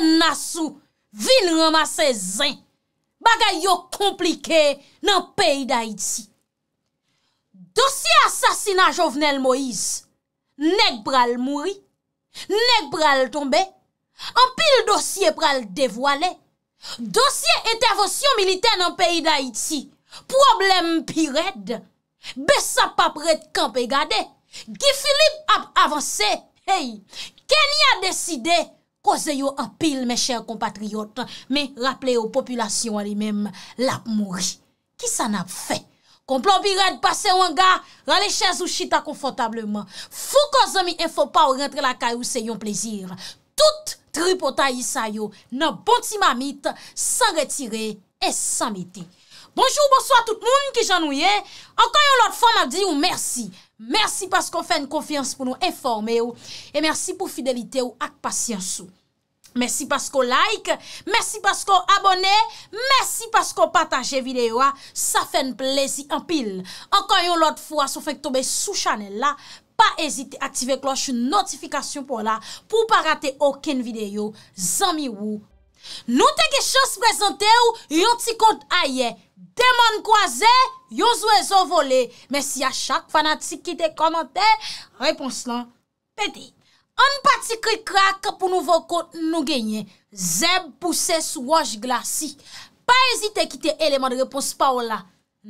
Nasou vin roma se zin Bagay yo komplike Nan peyi da iti Dosye asasina Jovenel Moise Nek pral mouri Nek pral tombe Anpil dosye pral devwale Dosye etavosyon milite Nan peyi da iti Problem pired Besa papred kampe gade Gifilip ap avanse Kenya deside Koze yo apil me chèr kompatriyot, me rapple yo populasyon ane mèm, la mouri. Ki sa nap fè? Komplo bi red, pase wangar, rale chèz ou chita konfotableman. Fou koze mi enfo pa ou rentre la kaj ou se yon plezir. Tout tri pota yi sa yo, nan bonti mamit, san retire et san mite. Bonjou, bonsoit tout moun ki janouye, anka yon lot fòm ap di yon mersi. Mersi pas kon fèn konfians pou nou enforme ou, e mersi pou fidelite ou ak pasyans ou. Mersi pas kon like, mersi pas kon abone, mersi pas kon pataje videyo a, sa fèn plezi an pil. Ankan yon lot fwa sou fèk tobe sou chanel la, pa ezite ative kloche notifikasyon pou la, pou pa rate okèn videyo, zami ou, Nou te ge chos prezante ou yon ti kont aye Deman kwa ze, yon zwe zo vole Men si a chak fanatik ki te komante, repons lan Peti, an pati kri krake pou nou vo kont nou genye Zeb puse sou waj glasi Pa ezite ki te eleman repons pa ou la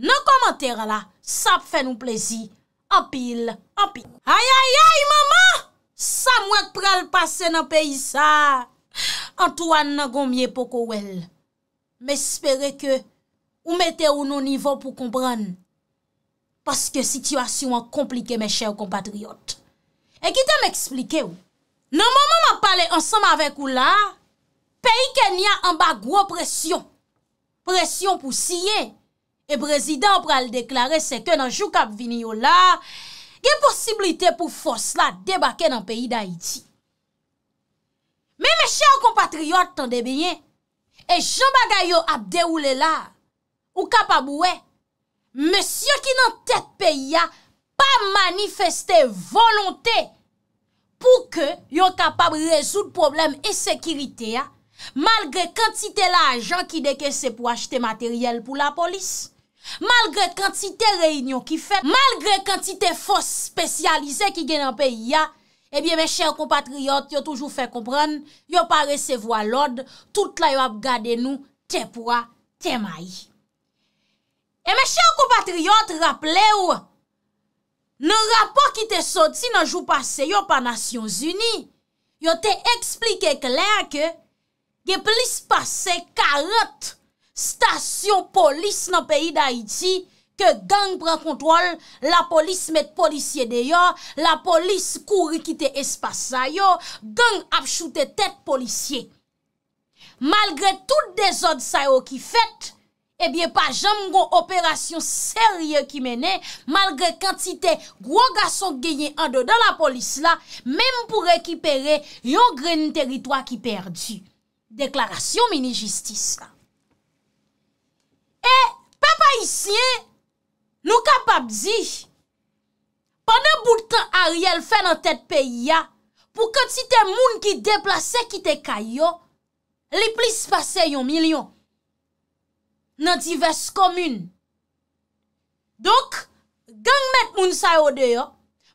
Non komante rala, sap fe nou plezi Opil, opil Ayayay mama, sa mwen pral pase nan peyi sa antoan nan gomye poko wel. Me espere ke ou mette ou nou nivou pou kompran paske situasyon an komplike me chè ou kompatriot. E ki te m'explike ou, nan mou mou m'apale ansam avek ou la, peyi Kenya anba gwo presyon. Presyon pou siye e prezident pou al deklare seke nan jou kap vini yo la, gen posibilite pou fos la debake nan peyi da iti. Mè mè chè ou kompatriot, tande bè yè, e jambaga yo ap de ou lè la, ou kapab wè, mè syo ki nan tèt peyi ya, pa manifestè volontè, pou ke yon kapab rezout problem e sekiritè ya, malgré kantite la ajan ki deke se pou achete materyèl pou la polis, malgré kantite reynyon ki fè, malgré kantite fòs spesyalize ki gen nan peyi ya, Ebyen eh men chèr compatriot, yo toujou fè komprèn, yo pa resevwa lòd, tout la yo ap gade nou, te pwa, te may. E eh, men chèr compatriot, rappele ou, nan rapò ki te soti nan jou pase, yo pa Nasyons Uni, yo te eksplike kler ke, ge plis pase karot, stasyon polis nan peyi da iti, Ke gang pren kontrol, la polis met polisye deyo, la polis kouri kite espas sayo, gang ap choute tet polisye. Malgre tout de zon sayo ki fet, ebyen pa jam gwo operasyon serye ki mene, malgre kantite gwo gason genye an de dan la polis la, mem pou rekipere yon gren teritwa ki perdi. Deklarasyon mini-jistis la. E, eh, pe pa isye... Nou kapap zi, pandan boutan a riyel fè nan tèt peyi ya, pou kè ti te moun ki deplase ki te kay yo, li plis pase yon milyon, nan divers komün. Dok, gang met moun sa yo de yo,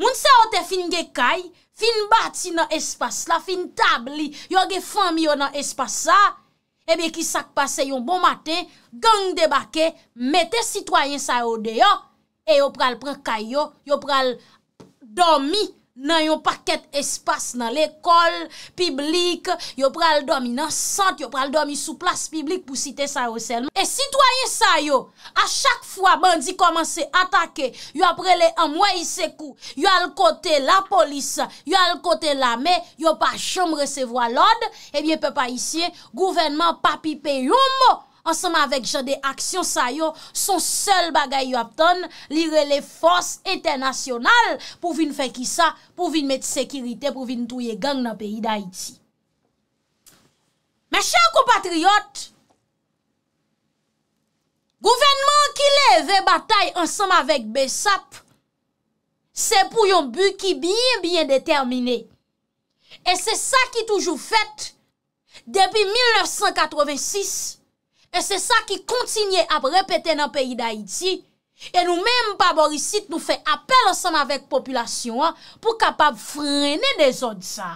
moun sa yo te fin ge kay, fin bati nan espas la, fin tab li, yo ge fèm yo nan espasa, Ebe eh ki sak pase yon bon maten, gang debake, mete sitwayen sa ode yo, e yo pral pral kayo, yo pral dormi. nan yon paket espas nan l'ekol, piblik, yo pral domi nan sant, yo pral domi sou plas piblik pou site sa yo selman. E sitwayen sa yo, a chak fwa bandi komanse atake, yo apre le an mwen isekou, yo al kote la polis, yo al kote la me, yo pa chom resevoa lod, ebyen pe pa isye, gouvenman pa pipe yon mwen, ansanm avèk jade aksyon sa yo, son sel bagay yo aptan, li rele force internasyonal, pou vin fè ki sa, pou vin met sekirite, pou vin touye gang nan peyi da iti. Mè chè an kompatriot, gouvenman ki leve batay ansanm avèk Besap, se pou yon bu ki biye biye determinè, e se sa ki toujou fèt, depi 1986, E se sa ki kontinye ap repete nan peyi da iti, e nou menm pa borisit nou fe apel ansan avèk populasyon an, pou kapap frene de zon sa.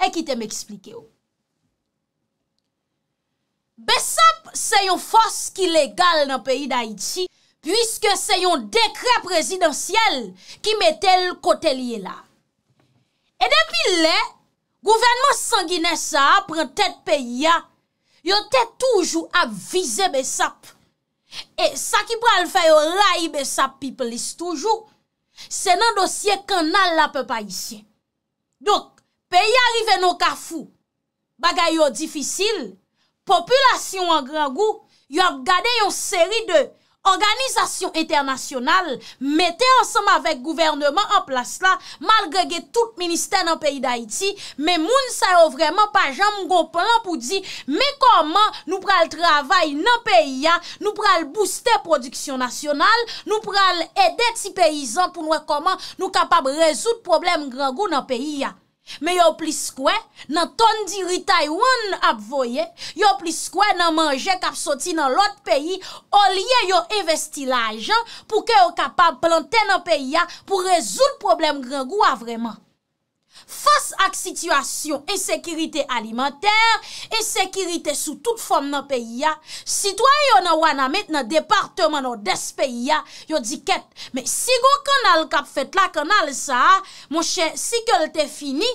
E ki te m'explike ou. Besap se yon fos ki legal nan peyi da iti, pwiske se yon dekre prezidentyel ki metel kote liye la. E depi le, gouvenman sangine sa apre tet peyi ya yo te toujou ap vize besap, e sa ki pral fè yo lai besap pi plis toujou, se nan dosye kanal la pe pa isye. Donk, pe yi arrive nou kafou, bagay yo difisil, populasyon an gran gou, yo ap gade yon seri de Organizasyon internasyonal mette ansama vek gouvernement an plas la, malgrege tout minister nan peyi da iti, men moun sa yo vreman pa jan moun goupan pou di men koman nou pral travay nan peyi ya, nou pral booste produksyon nasyonal, nou pral ede ti peyizan pou mwen koman nou kapab rezout problem grangou nan peyi ya. Me yo plis kwe nan ton diri Taywan ap voye, yo plis kwe nan manje kap soti nan lot peyi, olye yo investi la ajan pou ke yo kapab plante nan peyi ya pou rezoul problem grangwa ah, vreman. Fas ak situasyon ensekirite alimenter, ensekirite sou tout fon nan peyi ya, sitway yo nan wana met nan departement nan des peyi ya, yo di ket, me si go konal kap fet la konal sa, moche, si ke lte fini,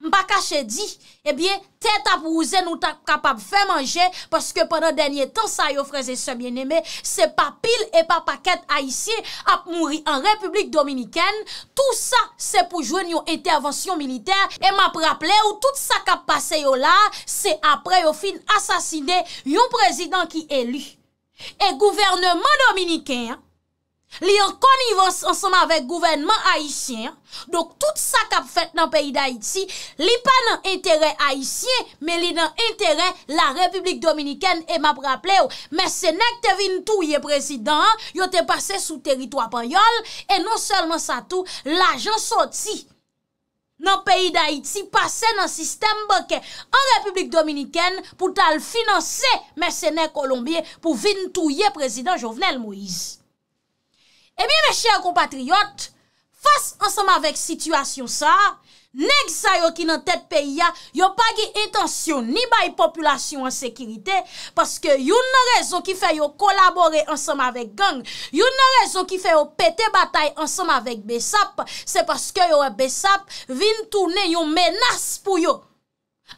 Mbakache di, ebyen, te tap ouzen nou tap kapap fe manje, paske pendant denye tan sa yo freze se mjeneme, se papil e papaket a isye ap mouri an Republik Dominikèn, tou sa se pou jwen yon intervansyon militer, e map rapple ou tout sa kap pase yo la, se apre yo fin asasine yon prezident ki elu. E gouvernement Dominikèn, li an konivons ansama vek gouvenman Haitien, dok tout sa kap fèt nan peyi d'Haiti, li pa nan entere Haitien, me li nan entere la Republik Dominikèn, e map rapple ou, Mersenek te vintouye, prezident, yo te pase sou terito apanyol, e non selman sa tou, la jan soti nan peyi d'Haiti, pase nan sistem boke, an Republik Dominikèn, pou tal finanse Mersenek Colombien, pou vintouye prezident Jovenel Moïse. E eh mi me chèr kompatriyot, fòs ansèm avèk situasyon sa, neg sa yo ki nan tèt peyi ya, yo pagi intansyon ni bay populasyon ansekirite, paske yon nan rezon ki fè yo kolaborè ansèm avèk gang, yon nan rezon ki fè yo pète batay ansèm avèk besap, se paske yo besap vin toune yo menas pou yo.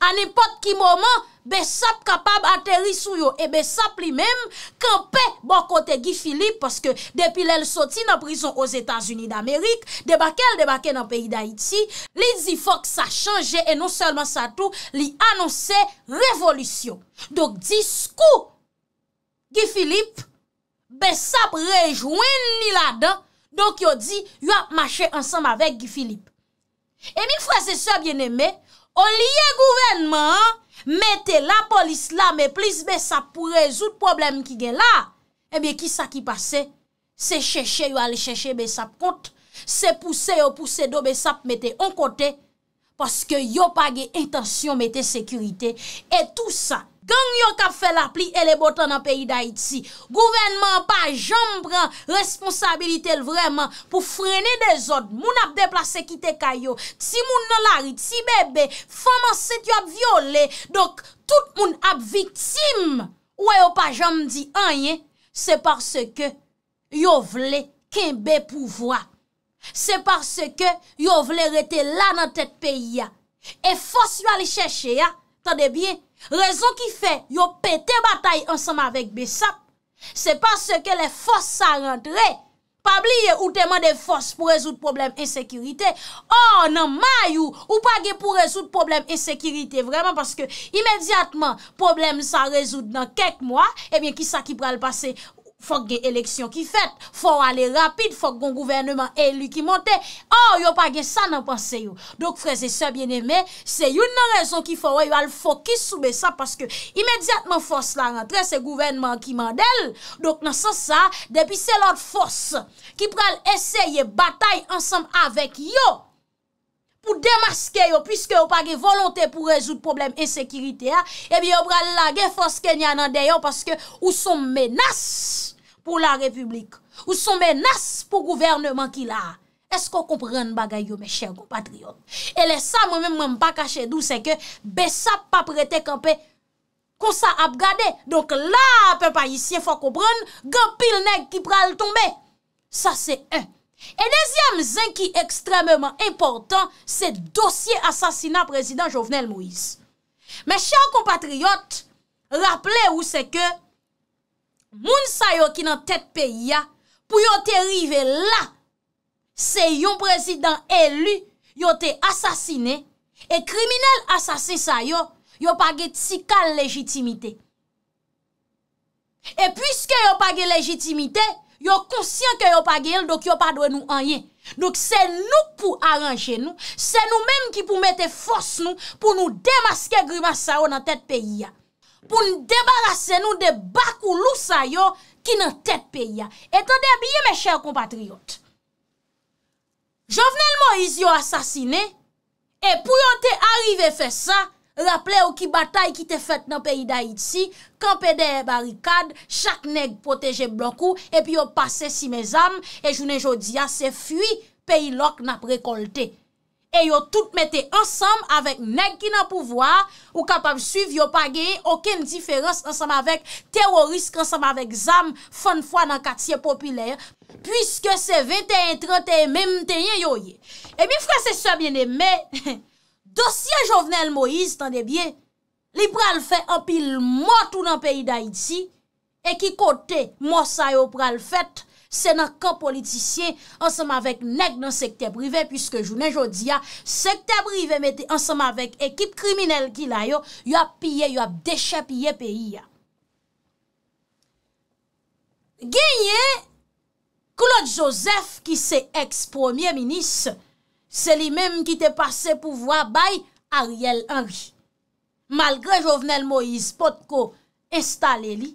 An nipot ki mouman Besap kapab ateris sou yo E besap li mem Kampè bon kote Gifilip Paske depi lèl soti nan prison Os Etats-Unis d'Amerik Debakel debakel nan peyi d'Haïti Li di fok sa chanje E non selman sa tou Li anonsè revolisyon Dok di skou Gifilip Besap rejwen ni la dan Dok yo di yo ap mache Ansem avèk Gifilip E min fwese sou bien emè On liye gouvenman, mette la polis la, me plis besap pou rezout problem ki gen eh la, ebyen ki sa ki pase, se cheshe yo ale cheshe besap kont, se pousse yo pousse do besap mette on kote, paske yo page intasyon mette sekurite, e tout sa, gang yo kap fè la pli, e le botan nan peyi da iti, gouvenman pa jom pran, responsabilite l vreman, pou frene de zot, moun ap deplase ki te kayo, ti moun nan lari, ti bebe, faman set yo ap viole, dok, tout moun ap viktim, wè yo pa jom di anye, se par se ke, yo vle ken be pouvwa, se par se ke, yo vle rete la nan tet peyi ya, e fos yo alè chèche ya, Sade bie, rezon ki fe, yo pete batay ansama vek besap, se pa se ke le fos sa rentre, pa bliye oh, non, ou teman de fos pou rezout probleme ensekirite, or nan may ou, ou pa ge pou rezout probleme ensekirite, vreman, paske imediatman, probleme sa rezout nan kek mwa, ebyen, ki sa ki pral pase? Fok gen eleksyon ki fèt, fok wale rapide, fok gen gouvernement elu ki monte, or yo pa gen sa nan panse yo. Dok freze se bieneme, se yon nan rezon ki fok wale fok ki soube sa, paske imediatman fos la rentre, se gouvernement ki mandel. Dok nan sa sa, depi se lot fos ki pral eseye batay ansam avek yo. pou demaske yo, pwiske yo pa ge volonte pou rezout problem insekiriti ya, ebi eh yo pral la ge foske nyanan de yo, paske ou son menas pou la republik, ou son menas pou gouvernement ki la. Esko kompran bagay yo, me chèr go patrion? Ele sa, mwen mwen baka m'm chèdou, se ke besap pa prete kampè, konsa ap gade, donk la pe pa yisye fwa kompran, gen pil neg ki pral tombe, sa se en. E dezyam zan ki ekstrememan importan, se dosye asasina prezident Jovenel Moïse. Me chan kompatriot, raple ou se ke, moun sa yo ki nan tet peyi ya, pou yo te rive la, se yon prezident elu yo te asasine, e kriminel asasin sa yo, yo page tsi kal lejitimite. E pwiske yo page lejitimite, Yo konsyen ke yo pa genel, dok yo pa dwe nou anyen. Dok se nou pou aranje nou, se nou menm ki pou mette fos nou, pou nou demaske grima sa yo nan tet peyi ya. Pou nou debarase nou de bak ou lousa yo ki nan tet peyi ya. Etan de biye me chèr compatriot. Jovenel Moïse yo asasine, e pou yon te arrive fe sa, Raple ou ki batay ki te fet nan peyi da iti, kampede e barikad, chak neg proteje bloku, epi yo pase si me zam, e jounen jodi ya se fwi, peyi lok nan prekolte. E yo tout mette ansam, avek neg ki nan pouvoar, ou kapab suiv yo page, oken diferans ansam avek terorist, ansam avek zam, fon fwa nan katsye popilye, pwiske se ve te entran te eme mtenye yo ye. E mi fwase se mene me... Dosye Jovenel Moïse, tan de bie, li pral fè apil mò tou nan peyi da iti, e ki kote mò sa yo pral fèt, se nan ka politisyen ansam avèk neg nan sekte privè, puisque jounen jodi ya, sekte privè mette ansam avèk ekip kriminel ki la yo, yo ap piye, yo ap deche piye peyi ya. Genye, Claude Joseph ki se ex-premier-ministre, Se li menm ki te pase pou vwa bay Ariel Henry. Malgre Jovenel Moïse pot ko installe li,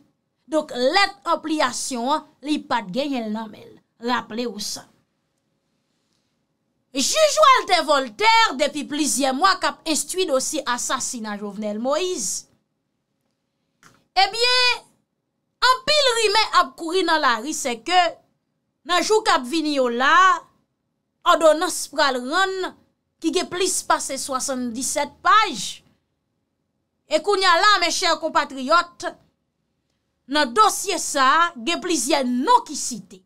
dok let ampliasyon li pat genye l namel. Raple ou sa. Jujou Alte Voltaire, depi plizien mwa kap instuid osi asasina Jovenel Moïse, ebyen, eh an pil rime ap kouri nan la ri seke, nan jou kap vini yo la, adonans pral ron ki ge plis pase 77 paj, e kou nyalan, me chèr kompatriot, nan dosye sa, ge plis ya nou ki site.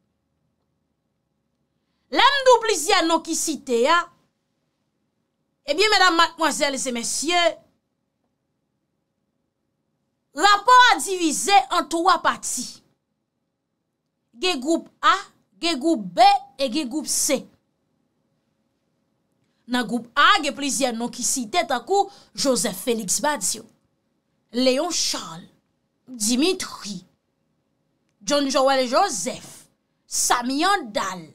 Lem dou plis ya nou ki site ya? Ebyen, mèdam, matmoazèl, zè mèsyè, rapor a divize an touwa pati, ge goup A, ge goup B, e ge goup C. nan goup a ge plizien nou ki site takou Joseph Félix Badiou, Léon Charles, Dimitri, John Joel Joseph, Samy Andal,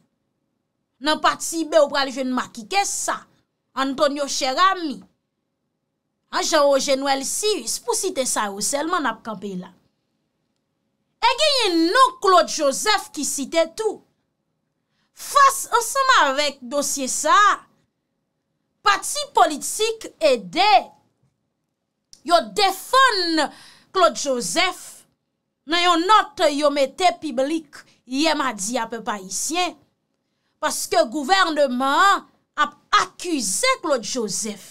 nan pati be ou pralje nou makike sa, Antonio Cherami, a Jean-Eugène Welle-Syris, pou site sa ou selman ap kampe la. E genye nou Claude Joseph ki site tou, fase ansama vek dosye sa, Pati politik ede yo defon Claude Joseph nan yo not yo mete piblik yema di ap pa isyen. Paske gouvernement ap akuse Claude Joseph.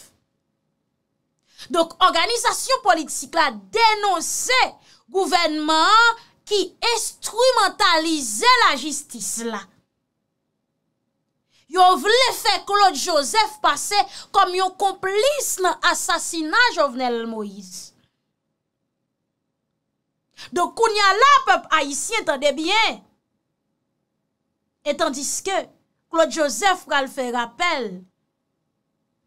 Donk, organizasyon politik la denose gouvernement ki estruymentalize la jistis la. Yo vle fe Claude Joseph pase kom yo komplis nan asasina Jovenel Moïse. Do kounya la pep a yisi entande bien. Etandis ke Claude Joseph pral fe rappel,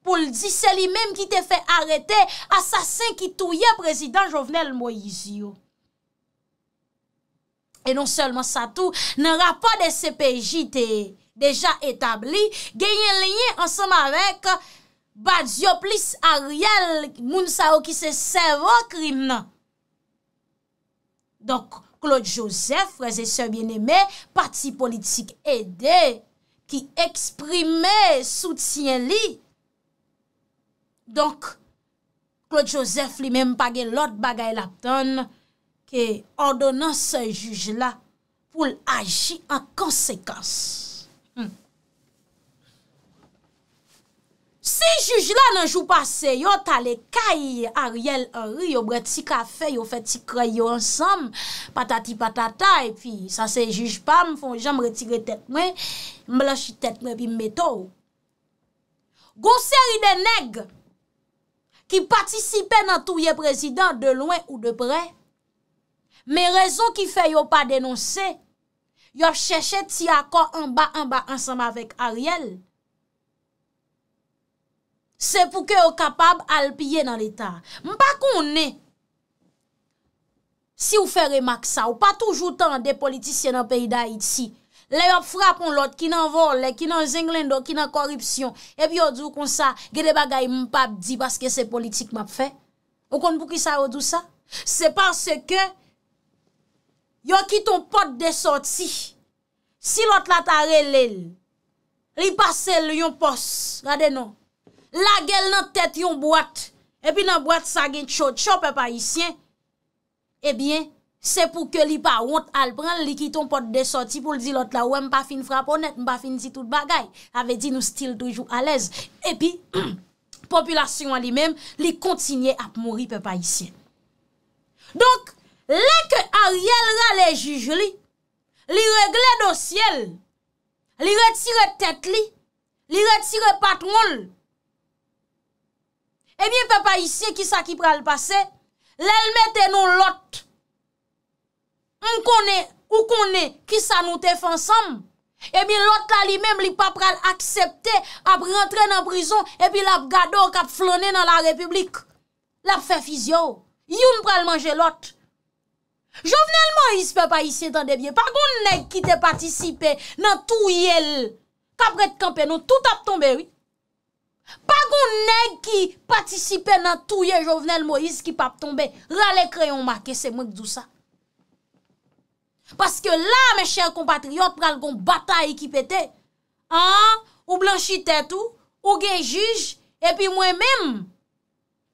pou l di se li menm ki te fe arete asasin ki touye prezident Jovenel Moïse yo. E non selman sa tou, nan rapa de se pejiteye, Deja etabli Genyen lenye ansanm avèk Badiop lis a riel Moun sa ou ki se servo krim nan Donk Claude Joseph Reze se bien emè Parti politik edè Ki eksprime soutyen li Donk Claude Joseph li menm page lot bagay lakton Ki or donan se juj la Poul agi an konsekans Si juj la nan jou pase, yo ta le kaye Ariel Henry, yo breti kafe, yo feti kray yo ansam, patati patata, e pi sa se juj pa, mfon jan bretire tet mwen, mblanj tet mwen pi mbeto. Gonseri de neg, ki patisipe nan touye prezident de lwen ou de bre, me rezon ki fe yo pa denonse, yo cheche ti akon anba anba ansam avek Ariel, Se pou ke yo kapab alpye nan l'Etat. Mpa kon ne? Si yo fe remak sa, yo pa toujou tan de politisyen nan peyi da iti. Le yo frapon lot, ki nan vol, ki nan zenglendo, ki nan koripsyon. E bi yo dou kon sa, gede bagay mpap di, baske se politik map fe. O kon pou ki sa yo dou sa? Se panse ke, yo ki ton pot de soti, si lot la tare lel, li pasel yon pos, gade nou? la gèl nan tèt yon boat, epi nan boat sa gen tchot-chot pe pa isyen, ebyen, eh se pou ke li pa ont al pran, li ki ton pot de soti pou li di lot la, wè m pa fin fraponet, m pa fin zi tout bagay, ave di nou stil toujou alez, epi, populasyon li mèm, li kontinye ap mori pe pa isyen. Donk, le ke a riel ra le juj li, li regle dosyel, li retire tèt li, li retire patroul, Ebyen eh pe pa isye ki sa ki pral pase, lèl mette nou lot. On konen, ou konen, ki sa nou tef ansam. Ebyen lot la li menm li pap pral aksepte ap rentre nan brison, epi lap gado kap flone nan la republik. Lap fef izyo, yon pral manje lot. Jovenelman ispe pa isye tan debyen, pa gounen ek ki te patisipe nan tou yel, kap ret kampe nou, tout ap tombe wit. Pa goun neg ki patisipe nan touye jovenel Moïse ki pap tombe, rale kreyon ma ke se mouk dousa. Paske la, me chèr kompatriot, pral goun batay ki pete, an, ou blanchi tètou, ou gen juj, epi mwen mèm,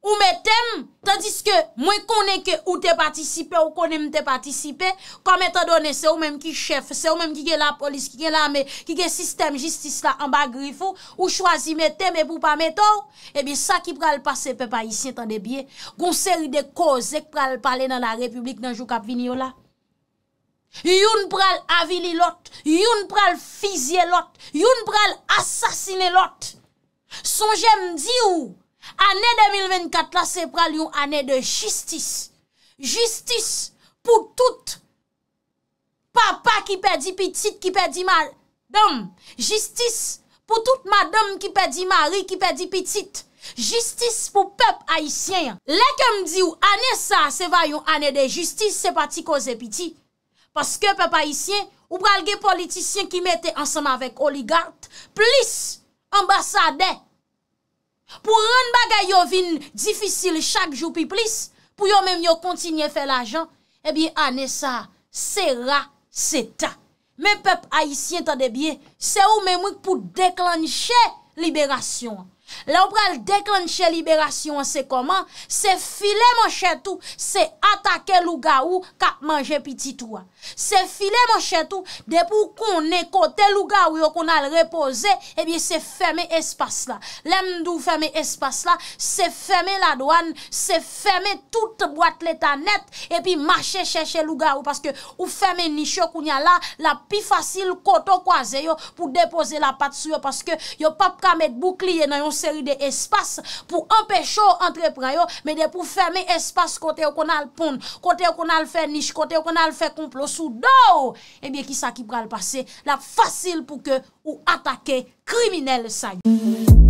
Ou me tem, tadis ke mwen konen ke ou te patisipe, ou konen te patisipe, kon me ta done, se ou menm ki chef, se ou menm ki gen la polis, ki gen la me, ki gen sistem jistis la, an bagrifou, ou chwazi me tem e pou pa me tou, ebi eh sa ki pral pase pe pa isye tan de bie, kon seri de koze ek pral pale nan la republik nan jou kap vini yo la. Youn pral avili lot, youn pral fizye lot, youn pral asasine lot. Son jem di ou? Ane 2024 la se pral yon ane de jistis Jistis pou tout Papa ki pedi pitit, ki pedi madam Jistis pou tout madam ki pedi mari, ki pedi pitit Jistis pou pep aisyen Lè kem di ou ane sa se vayon ane de jistis se pati koze piti Paske pep aisyen ou pral ge politisyen ki mette ansama vek oligart Plis ambasadey pou ren bagay yo vin difisil chak jou pi plis, pou yo menm yo kontinye fe la jan, ebi ane sa, se ra se ta. Men pep a yisien ta de biye, se ou menm wik pou deklanche liberasyon. Eh la ou pral deklanche liberasyon se koman, se file mo chetou se atake louga ou ka manje pititou an se file mo chetou, depou konen kote louga ou yo konal repose ebi se feme espas la lemdou feme espas la se feme la douan se feme tout boat letanet epi mache cheche louga ou paske ou feme nisho kounya la la pi fasil koto kwaze yo pou depose la pat sou yo paske yo papka met boukliye nan yon seri de espas pou empèchou entreprayou, mè de pou fermè espas kote ou konal pon, kote ou konal fè niche, kote ou konal fè komplo sou do, ebyè ki sa ki pral pase, la fasil pou ke ou atake kriminelle sa. Müzik